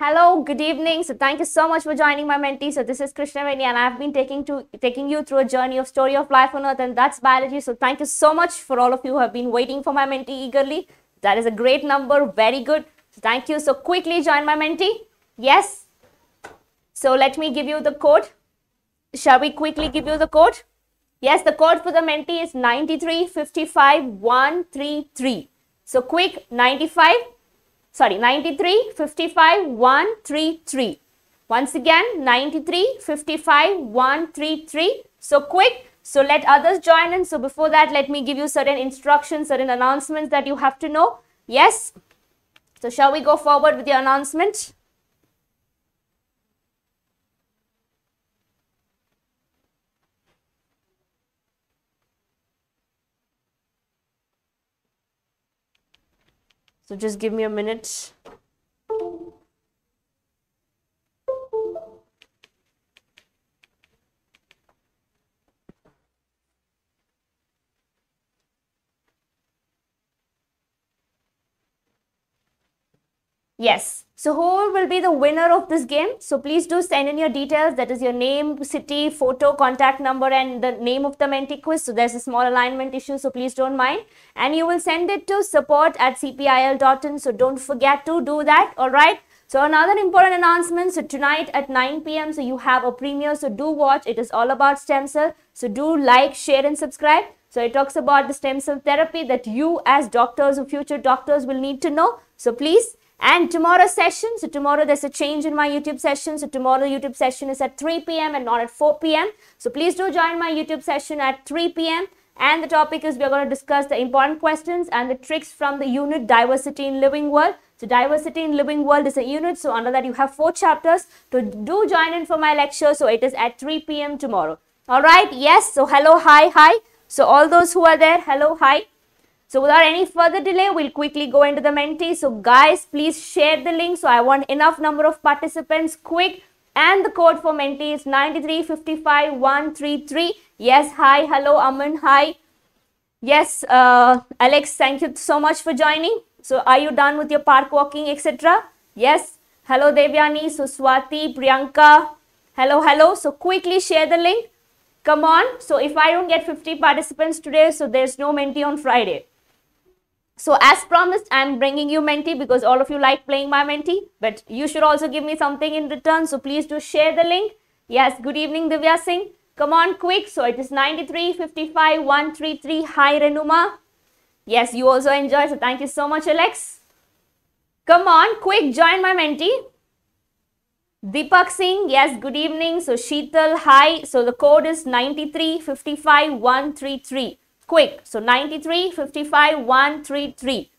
Hello, good evening. So thank you so much for joining my mentee. So this is Krishnaveni and I've been taking to taking you through a journey of story of life on earth and that's biology. So thank you so much for all of you who have been waiting for my mentee eagerly. That is a great number. Very good. So thank you. So quickly join my mentee. Yes. So let me give you the code. Shall we quickly give you the code? Yes, the code for the mentee is 9355133. So quick 95 sorry 93 55 133 once again 93 55 133 so quick so let others join in so before that let me give you certain instructions certain announcements that you have to know yes so shall we go forward with the announcement So just give me a minute. Yes, so who will be the winner of this game? So please do send in your details. That is your name, city, photo, contact number and the name of the mentee quiz. So there's a small alignment issue. So please don't mind. And you will send it to support at cpil.in. So don't forget to do that. All right. So another important announcement. So tonight at 9 p.m. So you have a premiere. So do watch. It is all about stem cell. So do like, share and subscribe. So it talks about the stem cell therapy that you as doctors or future doctors will need to know. So please and tomorrow session, so tomorrow there's a change in my YouTube session. So tomorrow YouTube session is at 3 p.m. and not at 4 p.m. So please do join my YouTube session at 3 p.m. And the topic is we're going to discuss the important questions and the tricks from the unit diversity in living world. So diversity in living world is a unit. So under that you have four chapters. So do join in for my lecture. So it is at 3 p.m. tomorrow. All right. Yes. So hello. Hi. Hi. So all those who are there. Hello. Hi. So without any further delay, we'll quickly go into the mentee. So guys, please share the link. So I want enough number of participants quick. And the code for mentee is 9355133. Yes, hi, hello, Aman, hi. Yes, uh, Alex, thank you so much for joining. So are you done with your park walking, etc.? Yes. Hello, Devyani, so Priyanka. Hello, hello. So quickly share the link. Come on. So if I don't get 50 participants today, so there's no mentee on Friday. So as promised, I'm bringing you Menti because all of you like playing my Menti. But you should also give me something in return. So please do share the link. Yes, good evening Divya Singh. Come on quick. So it is 93, 55, 133. Hi Renuma. Yes, you also enjoy. So thank you so much Alex. Come on quick, join my Menti. Deepak Singh, yes, good evening. So Sheetal, hi. So the code is 93, 55, 133 quick. So 93, 55, 133.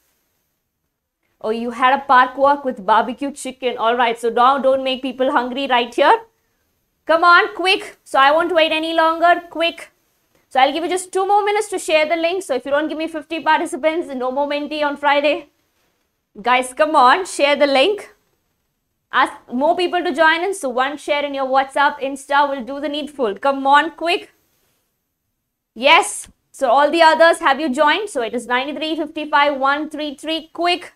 Oh, you had a park walk with barbecue chicken. All right, so don't, don't make people hungry right here. Come on, quick. So I won't wait any longer. Quick. So I'll give you just two more minutes to share the link. So if you don't give me 50 participants, no more mentee on Friday. Guys, come on, share the link. Ask more people to join in. So one share in your WhatsApp, Insta will do the needful. Come on, quick. Yes. So all the others, have you joined? So it is 93, 55, 133. Quick.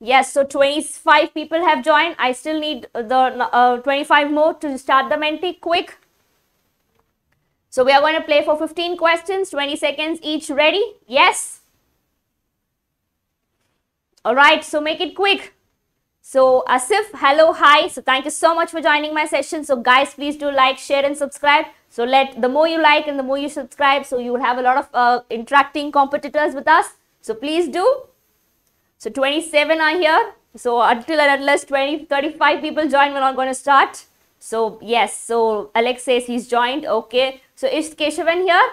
Yes, so 25 people have joined. I still need the uh, 25 more to start the mentee. Quick. So we are going to play for 15 questions, 20 seconds each. Ready? Yes. All right, so make it quick. So Asif, hello, hi. So thank you so much for joining my session. So guys, please do like, share and subscribe. So let the more you like and the more you subscribe, so you will have a lot of uh, interacting competitors with us. So please do. So 27 are here. So until and unless 20, 35 people join, we're not going to start. So yes, so Alex says he's joined. Okay. So is Keshavan here?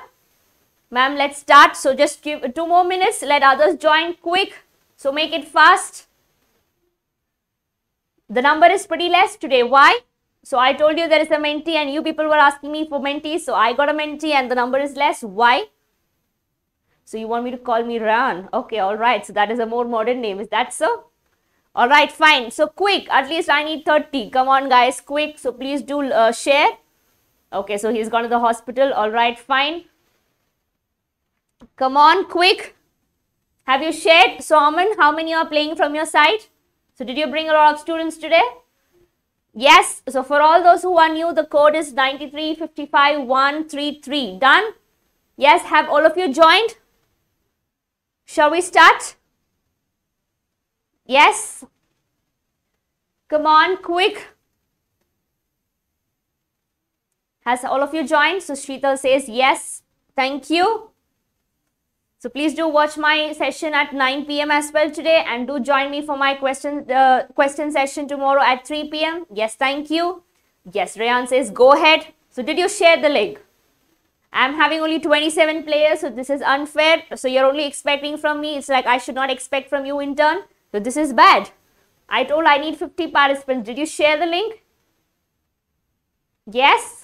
Ma'am, let's start. So just give two more minutes. Let others join quick. So make it fast. The number is pretty less today. Why? So I told you there is a mentee and you people were asking me for mentee. So I got a mentee and the number is less. Why? So you want me to call me Ran. Okay, all right. So that is a more modern name. Is that so? All right, fine. So quick. At least I need 30. Come on, guys. Quick. So please do uh, share. Okay, so he's gone to the hospital. All right, fine. Come on, quick. Have you shared? So Aman, how many are playing from your side? So did you bring a lot of students today? Yes. So for all those who are new, the code is 9355133. Done? Yes. Have all of you joined? Shall we start? Yes. Come on, quick. Has all of you joined? So Shrital says yes. Thank you. So please do watch my session at 9 p.m. as well today and do join me for my question uh, question session tomorrow at 3 p.m. Yes, thank you. Yes, Rayan says go ahead. So did you share the link? I'm having only 27 players, so this is unfair. So you're only expecting from me. It's like I should not expect from you in turn. So this is bad. I told I need 50 participants. Did you share the link? Yes.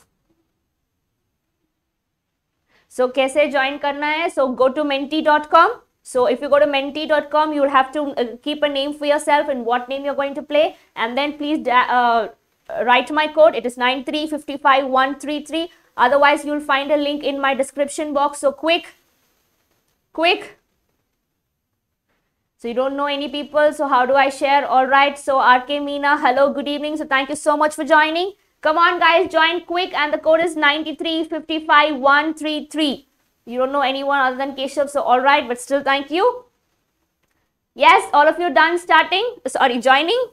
So kaise join karna है? So go to menti.com. So if you go to menti.com, you'll have to uh, keep a name for yourself and what name you're going to play. And then please uh, write my code. It is 9355133. Otherwise, you'll find a link in my description box. So quick, quick. So you don't know any people. So how do I share? All right. So RK Meena, hello, good evening. So thank you so much for joining. Come on, guys, join quick. And the code is 9355133. You don't know anyone other than Keshav, so all right, but still thank you. Yes, all of you done starting, sorry, joining.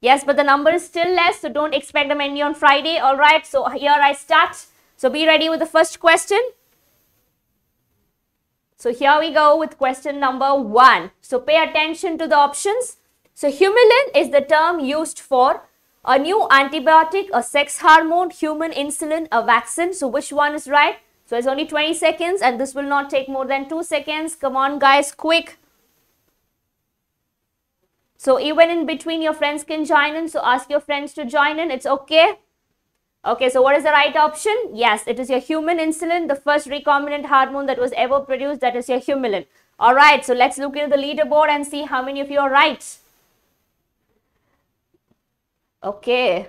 Yes, but the number is still less, so don't expect them any on Friday, all right? So here I start. So be ready with the first question. So here we go with question number one. So pay attention to the options. So humulin is the term used for a new antibiotic, a sex hormone, human insulin, a vaccine. So which one is right? So it's only 20 seconds and this will not take more than 2 seconds. Come on guys, quick. So even in between your friends can join in. So ask your friends to join in. It's okay. Okay, so what is the right option? Yes, it is your human insulin, the first recombinant hormone that was ever produced. That is your humulin. All right, so let's look into the leaderboard and see how many of you are right. Okay.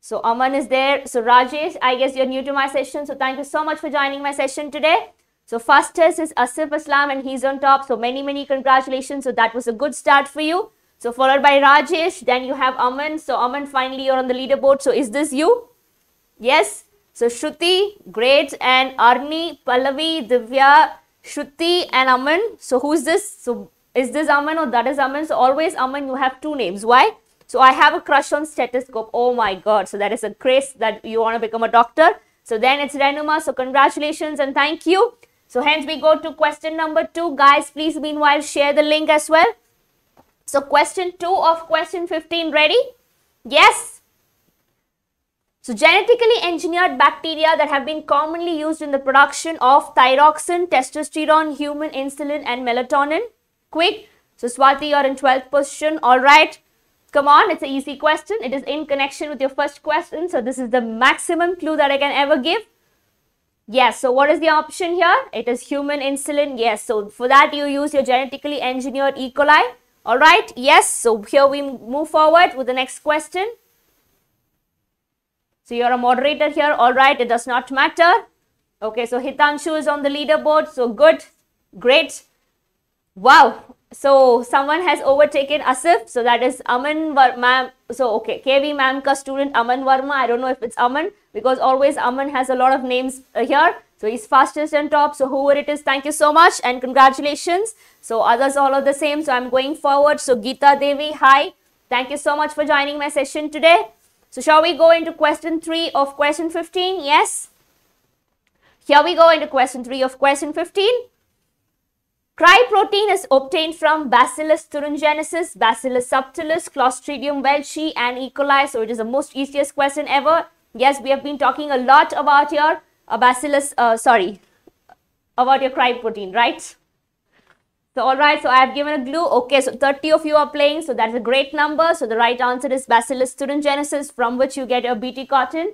So Aman is there. So Rajesh, I guess you're new to my session. So thank you so much for joining my session today. So fastest is Asif Aslam and he's on top. So many, many congratulations. So that was a good start for you. So followed by Rajesh. Then you have Aman. So Aman, finally you're on the leaderboard. So is this you? Yes. So Shruti, great. And Arni, Pallavi, Divya, Shruti and Aman. So who's this? So is this Aman or that is Aman? So always Aman, you have two names. Why? So I have a crush on stethoscope. Oh my God. So that is a craze that you want to become a doctor. So then it's Renuma. So congratulations and thank you. So hence we go to question number two. Guys, please meanwhile share the link as well. So question two of question 15 ready? Yes. So genetically engineered bacteria that have been commonly used in the production of thyroxine, testosterone, human insulin and melatonin. Quick. So Swati, you're in 12th position. All right. Come on, it's an easy question. It is in connection with your first question. So this is the maximum clue that I can ever give. Yes, so what is the option here? It is human insulin. Yes, so for that you use your genetically engineered E. coli. All right, yes, so here we move forward with the next question. So you're a moderator here. All right, it does not matter. Okay, so Hitanshu is on the leaderboard. So good, great. Wow, so someone has overtaken Asif. So that is Aman Verma. So okay, KV Mamka student Aman Varma. I don't know if it's Aman because always Aman has a lot of names uh, here. So he's fastest and top. So whoever it is, thank you so much and congratulations. So others all are the same. So I'm going forward. So Geeta Devi, hi. Thank you so much for joining my session today. So shall we go into question 3 of question 15? Yes. Here we go into question 3 of question 15. Cryprotein is obtained from Bacillus thuringiensis, Bacillus subtilis, Clostridium welchi and E. coli. So it is the most easiest question ever. Yes, we have been talking a lot about your uh, Bacillus, uh, sorry, about your cryprotein, right? So all right, so I have given a glue. Okay, so 30 of you are playing. So that's a great number. So the right answer is Bacillus thuringiensis from which you get your BT cotton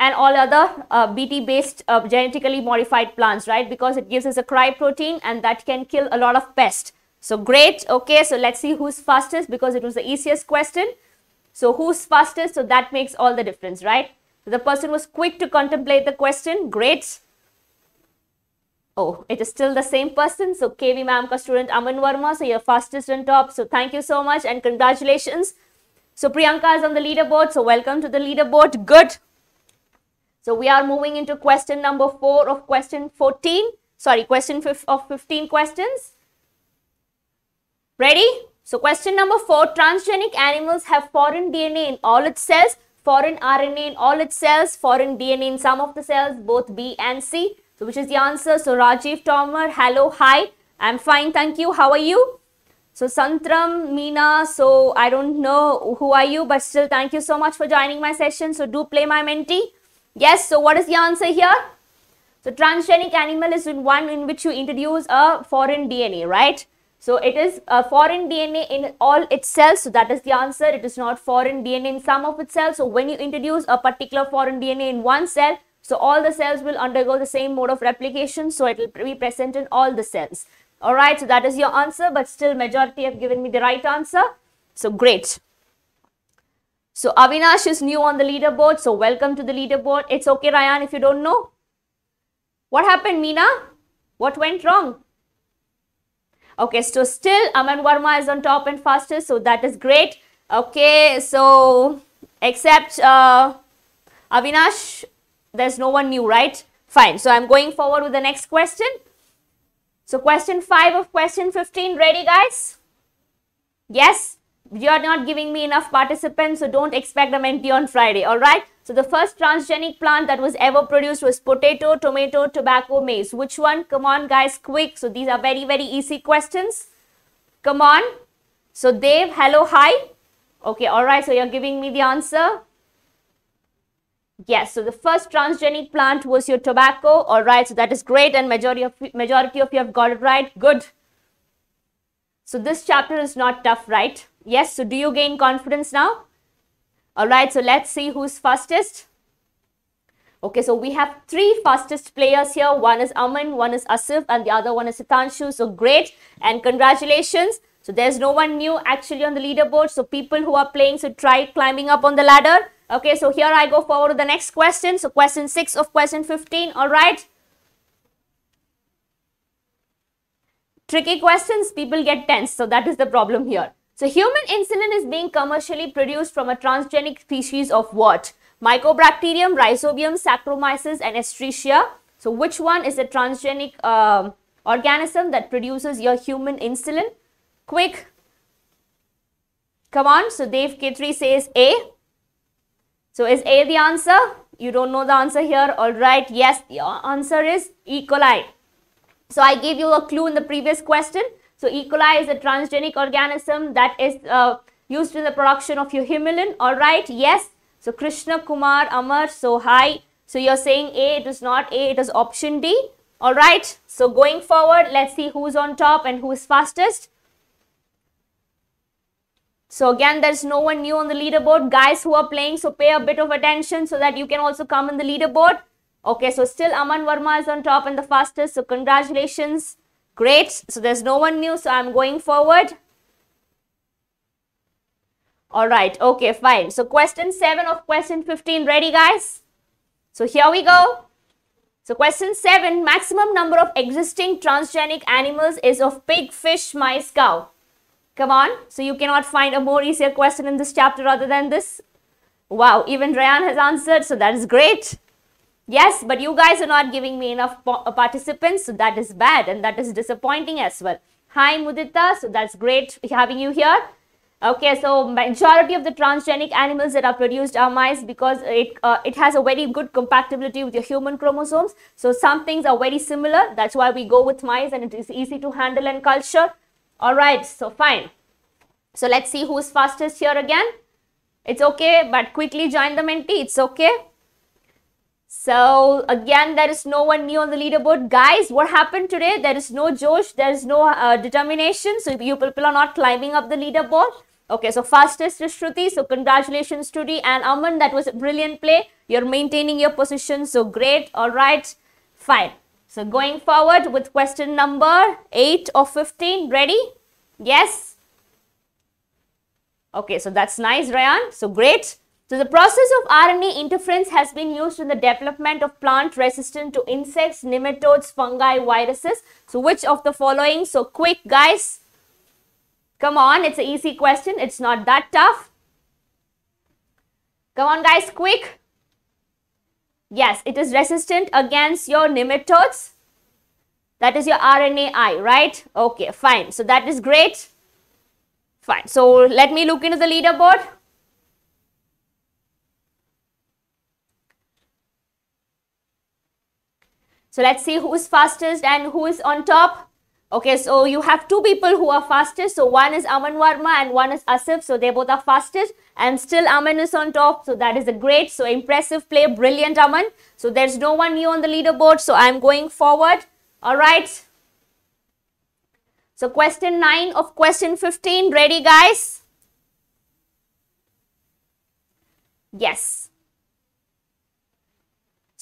and all other uh, BT based uh, genetically modified plants, right? Because it gives us a cry protein and that can kill a lot of pests. So great. Okay. So let's see who's fastest because it was the easiest question. So who's fastest? So that makes all the difference, right? So the person was quick to contemplate the question. Great. Oh, it is still the same person. So KV Mamka student Aman Verma. So you're fastest and top. So thank you so much and congratulations. So Priyanka is on the leaderboard. So welcome to the leaderboard. Good. So we are moving into question number 4 of question 14. Sorry, question of 15 questions. Ready? So question number 4. Transgenic animals have foreign DNA in all its cells, foreign RNA in all its cells, foreign DNA in some of the cells, both B and C. So which is the answer? So Rajiv Tomer, hello, hi. I'm fine, thank you. How are you? So Santram, Meena, so I don't know who are you, but still thank you so much for joining my session. So do play my mentee. Yes, so what is the answer here? So transgenic animal is one in which you introduce a foreign DNA, right? So it is a foreign DNA in all its cells. So that is the answer. It is not foreign DNA in some of its cells. So when you introduce a particular foreign DNA in one cell, so all the cells will undergo the same mode of replication. So it will be present in all the cells. All right. So that is your answer. But still majority have given me the right answer. So great. So Avinash is new on the leaderboard. So welcome to the leaderboard. It's okay, Ryan, if you don't know. What happened, Meena? What went wrong? Okay, so still Aman Varma is on top and fastest. So that is great. Okay, so except uh, Avinash, there's no one new, right? Fine. So I'm going forward with the next question. So question 5 of question 15. Ready, guys? Yes? you're not giving me enough participants, so don't expect a mentee on Friday, all right? So the first transgenic plant that was ever produced was potato, tomato, tobacco, maize. Which one? Come on, guys, quick. So these are very, very easy questions. Come on. So Dave, hello, hi. Okay, all right, so you're giving me the answer. Yes, so the first transgenic plant was your tobacco, all right, so that is great and majority of, majority of you have got it right, good. So this chapter is not tough, right? Yes, so do you gain confidence now? All right, so let's see who's fastest. Okay, so we have three fastest players here. One is Aman, one is Asif, and the other one is Sitanshu. So great and congratulations. So there's no one new actually on the leaderboard. So people who are playing, so try climbing up on the ladder. Okay, so here I go forward to the next question. So question 6 of question 15, all right. Tricky questions, people get tense. So that is the problem here. So human insulin is being commercially produced from a transgenic species of what? Mycobacterium, rhizobium, Saccharomyces and Escherichia. So which one is the transgenic uh, organism that produces your human insulin? Quick. Come on. So Dev Kitri says A. So is A the answer? You don't know the answer here. All right. Yes, your answer is E. coli. So I gave you a clue in the previous question. So E. coli is a transgenic organism that is uh, used in the production of your humulin. All right. Yes. So Krishna Kumar Amar. So hi. So you're saying A. It is not A. It is option D. All right. So going forward, let's see who's on top and who is fastest. So again, there's no one new on the leaderboard. Guys who are playing, so pay a bit of attention so that you can also come in the leaderboard. Okay, so still Aman Verma is on top and the fastest. So congratulations. Great. So there's no one new. So I'm going forward. All right. Okay, fine. So question 7 of question 15. Ready, guys? So here we go. So question 7. Maximum number of existing transgenic animals is of pig, fish, mice, cow. Come on. So you cannot find a more easier question in this chapter other than this. Wow. Even Rayan has answered. So that is great. Yes, but you guys are not giving me enough uh, participants, so that is bad and that is disappointing as well. Hi Mudita, so that's great having you here. Okay, so majority of the transgenic animals that are produced are mice because it uh, it has a very good compatibility with your human chromosomes. So some things are very similar. That's why we go with mice and it is easy to handle and culture. All right, so fine. So let's see who's fastest here again. It's okay, but quickly join the mentee. It's okay. So again, there is no one new on the leaderboard. Guys, what happened today? There is no Josh. There is no uh, determination. So you people are not climbing up the leaderboard. Okay, so fastest is Shruti. So congratulations, Shruti. And Aman, that was a brilliant play. You're maintaining your position. So great. All right. Fine. So going forward with question number 8 or 15. Ready? Yes. Okay, so that's nice, Ryan. So great. So the process of RNA interference has been used in the development of plant resistant to insects, nematodes, fungi, viruses. So which of the following? So quick guys. Come on, it's an easy question. It's not that tough. Come on guys, quick. Yes, it is resistant against your nematodes. That is your RNAi, right? Okay, fine. So that is great. Fine. So let me look into the leaderboard. So let's see who is fastest and who is on top. Okay, so you have two people who are fastest. So one is Aman Varma and one is Asif. So they both are fastest and still Aman is on top. So that is a great, so impressive play. Brilliant Aman. So there's no one new on the leaderboard. So I'm going forward. All right. So question 9 of question 15. Ready guys? Yes.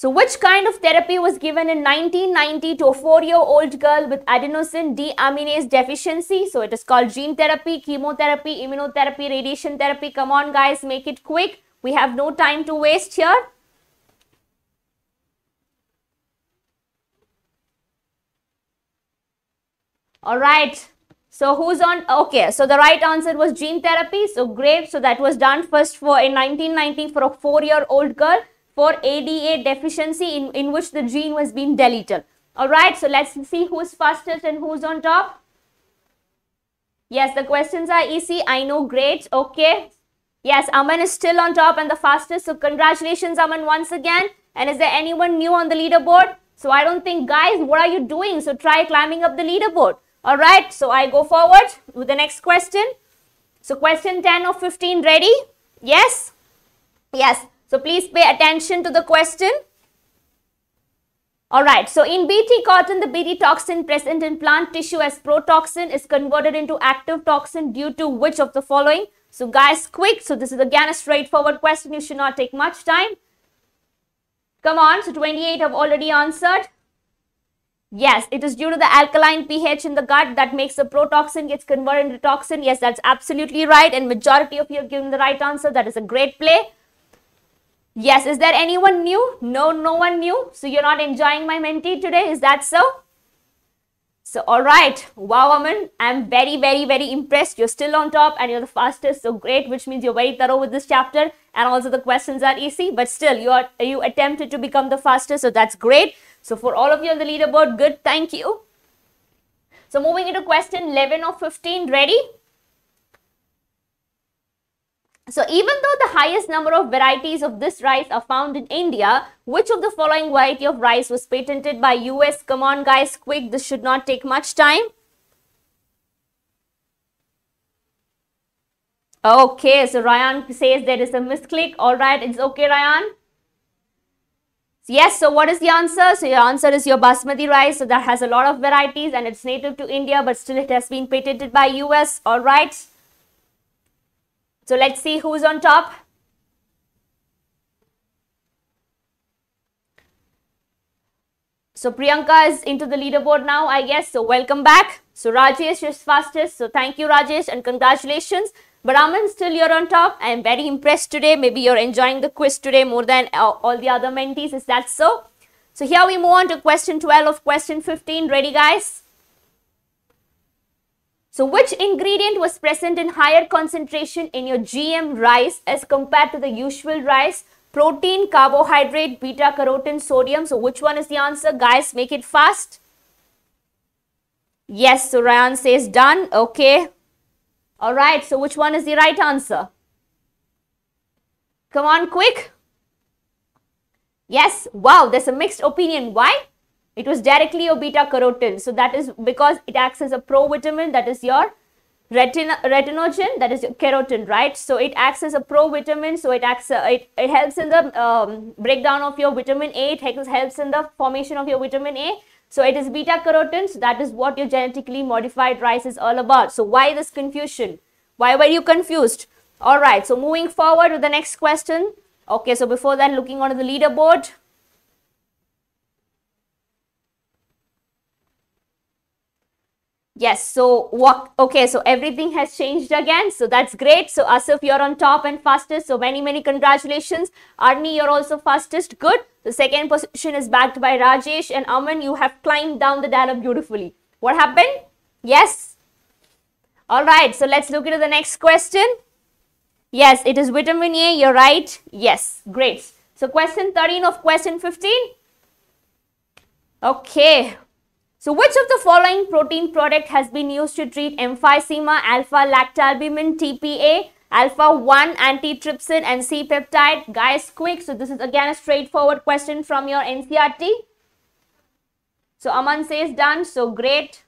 So which kind of therapy was given in 1990 to a four-year-old girl with adenosine deaminase deficiency? So it is called gene therapy, chemotherapy, immunotherapy, radiation therapy. Come on guys, make it quick. We have no time to waste here. All right. So who's on? Okay, so the right answer was gene therapy. So great. So that was done first for in 1990 for a four-year-old girl for ADA deficiency in, in which the gene was being deleted. Alright, so let's see who's fastest and who's on top. Yes, the questions are easy. I know, great. Okay. Yes, Aman is still on top and the fastest. So congratulations, Aman, once again. And is there anyone new on the leaderboard? So I don't think, guys, what are you doing? So try climbing up the leaderboard. All right, so I go forward with the next question. So question 10 or 15 ready? Yes? Yes. So please pay attention to the question. Alright, so in Bt cotton, the Bt toxin present in plant tissue as protoxin is converted into active toxin due to which of the following? So guys, quick. So this is again a straightforward question. You should not take much time. Come on, so 28 have already answered. Yes, it is due to the alkaline pH in the gut that makes the protoxin gets converted into toxin. Yes, that's absolutely right. And majority of you have given the right answer. That is a great play. Yes, is there anyone new? No, no one new. So you're not enjoying my mentee today, is that so? So, all right. Wow, woman, I'm very, very, very impressed. You're still on top and you're the fastest. So great, which means you're very thorough with this chapter. And also the questions are easy, but still you are, you attempted to become the fastest. So that's great. So for all of you on the leaderboard, good. Thank you. So moving into question 11 of 15. Ready? So even though the highest number of varieties of this rice are found in India, which of the following variety of rice was patented by US? Come on guys, quick, this should not take much time. Okay, so Ryan says there is a misclick. Alright, it's okay Ryan. Yes, so what is the answer? So your answer is your basmati rice. So that has a lot of varieties and it's native to India, but still it has been patented by US. All right. So let's see who's on top. So Priyanka is into the leaderboard now, I guess. So welcome back. So Rajesh is fastest. So thank you, Rajesh, and congratulations. But Aman, still you're on top. I am very impressed today. Maybe you're enjoying the quiz today more than all the other mentees. Is that so? So here we move on to question 12 of question 15. Ready, guys? So which ingredient was present in higher concentration in your GM rice as compared to the usual rice? Protein, carbohydrate, beta carotene, sodium. So which one is the answer? Guys, make it fast. Yes, so Ryan says done. Okay. All right, so which one is the right answer? Come on, quick. Yes, wow, there's a mixed opinion. Why? It was directly your beta carotene. So that is because it acts as a provitamin that is your retina retinogen that is your keratin right so it acts as a provitamin so it acts uh, it, it helps in the um, breakdown of your vitamin a it helps in the formation of your vitamin a so it is beta carotene so that is what your genetically modified rice is all about so why this confusion why were you confused all right so moving forward to the next question okay so before that looking onto the leaderboard Yes, so what, okay, so everything has changed again. So that's great. So Asif, you're on top and fastest. So many, many congratulations. Arni, you're also fastest. Good. The second position is backed by Rajesh and Aman. You have climbed down the dialogue beautifully. What happened? Yes. All right, so let's look into the next question. Yes, it is vitamin A. You're right. Yes, great. So question 13 of question 15. Okay, so which of the following protein product has been used to treat emphysema, alpha-lactalbumin, TPA, alpha-1 antitrypsin and C-peptide? Guys, quick. So this is again a straightforward question from your NCRT. So Aman says done. So great.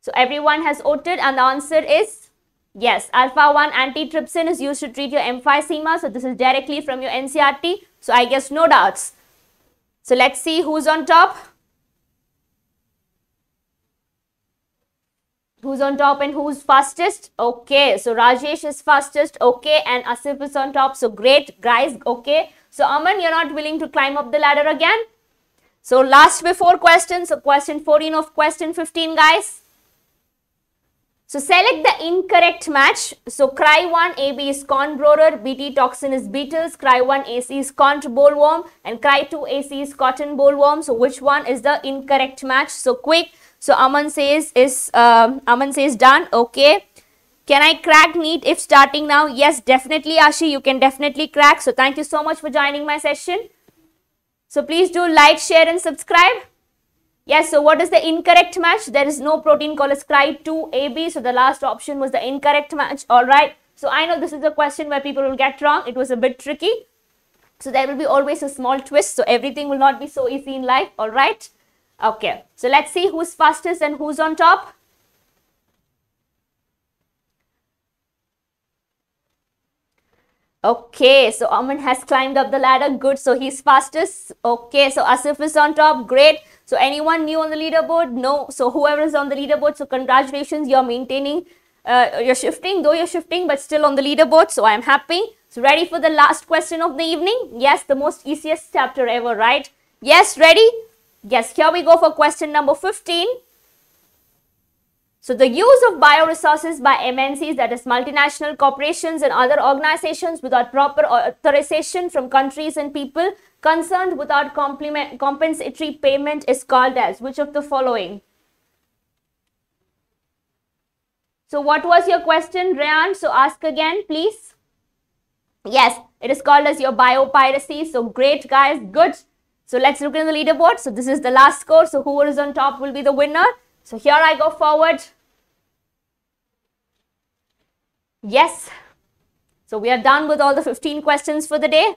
So everyone has voted and the answer is yes. Alpha-1 antitrypsin is used to treat your emphysema. So this is directly from your NCRT. So I guess no doubts. So let's see who's on top. Who's on top and who's fastest? Okay, so Rajesh is fastest. Okay, and Asif is on top. So great, guys. Okay, so Aman, you're not willing to climb up the ladder again? So last before questions. So question 14 of question 15, guys. So select the incorrect match. So cry 1 AB is borer, BT toxin is beetles, cry 1 AC is cont bollworm and cry 2 AC is cotton bollworm. So which one is the incorrect match? So quick. So Aman says, is uh, Aman says done. Okay. Can I crack NEET if starting now? Yes, definitely Ashi, you can definitely crack. So thank you so much for joining my session. So please do like, share and subscribe. Yes, so what is the incorrect match? There is no protein called sry 2 AB. So the last option was the incorrect match. All right. So I know this is a question where people will get wrong. It was a bit tricky. So there will be always a small twist. So everything will not be so easy in life. All right. Okay, so let's see who's fastest and who's on top. Okay, so Aman has climbed up the ladder. Good, so he's fastest. Okay, so Asif is on top. Great. So anyone new on the leaderboard? No. So whoever is on the leaderboard, so congratulations, you're maintaining, uh, you're shifting, though you're shifting, but still on the leaderboard. So I'm happy. So ready for the last question of the evening? Yes, the most easiest chapter ever, right? Yes, ready? Yes, here we go for question number 15. So the use of bioresources by MNCs, that is multinational corporations and other organizations without proper authorization from countries and people concerned without compensatory payment is called as which of the following? So what was your question, Rayan? So ask again, please. Yes, it is called as your biopiracy. So great, guys. Good. So let's look in the leaderboard. So this is the last score. So whoever is on top will be the winner. So here I go forward. Yes. So we are done with all the 15 questions for the day.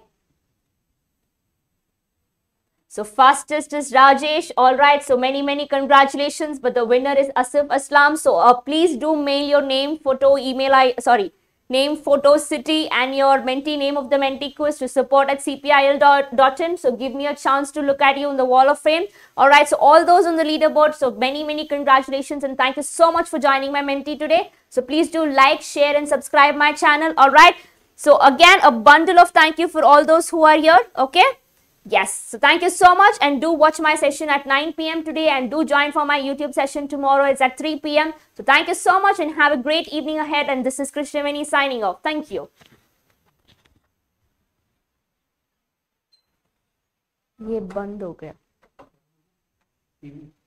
So fastest is Rajesh. All right. So many, many congratulations. But the winner is Asif Aslam. So uh, please do mail your name, photo, email, I sorry, name, photo, city and your mentee name of the mentee quiz to support at cpil.in. So give me a chance to look at you in the wall of fame. All right. So all those on the leaderboard. So many, many congratulations and thank you so much for joining my mentee today. So please do like, share and subscribe my channel. All right. So again, a bundle of thank you for all those who are here. Okay. Yes. So thank you so much and do watch my session at 9 p.m. today and do join for my YouTube session tomorrow. It's at 3 p.m. So thank you so much and have a great evening ahead. And this is krishnamani signing off. Thank you. ये बंद हो गया